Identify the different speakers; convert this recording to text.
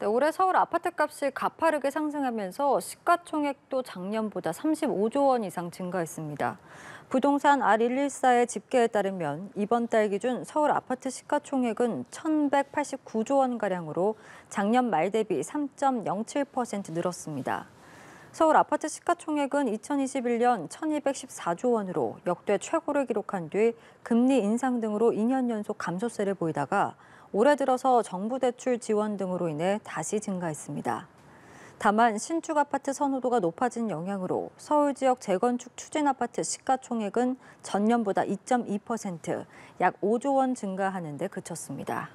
Speaker 1: 네, 올해 서울 아파트값이 가파르게 상승하면서 시가총액도 작년보다 35조 원 이상 증가했습니다. 부동산 R114의 집계에 따르면 이번 달 기준 서울 아파트 시가총액은 1,189조 원가량으로 작년 말 대비 3.07% 늘었습니다. 서울 아파트 시가총액은 2021년 1,214조 원으로 역대 최고를 기록한 뒤 금리 인상 등으로 2년 연속 감소세를 보이다가 올해 들어서 정부 대출 지원 등으로 인해 다시 증가했습니다. 다만 신축 아파트 선호도가 높아진 영향으로 서울 지역 재건축 추진 아파트 시가총액은 전년보다 2.2%, 약 5조 원 증가하는 데 그쳤습니다.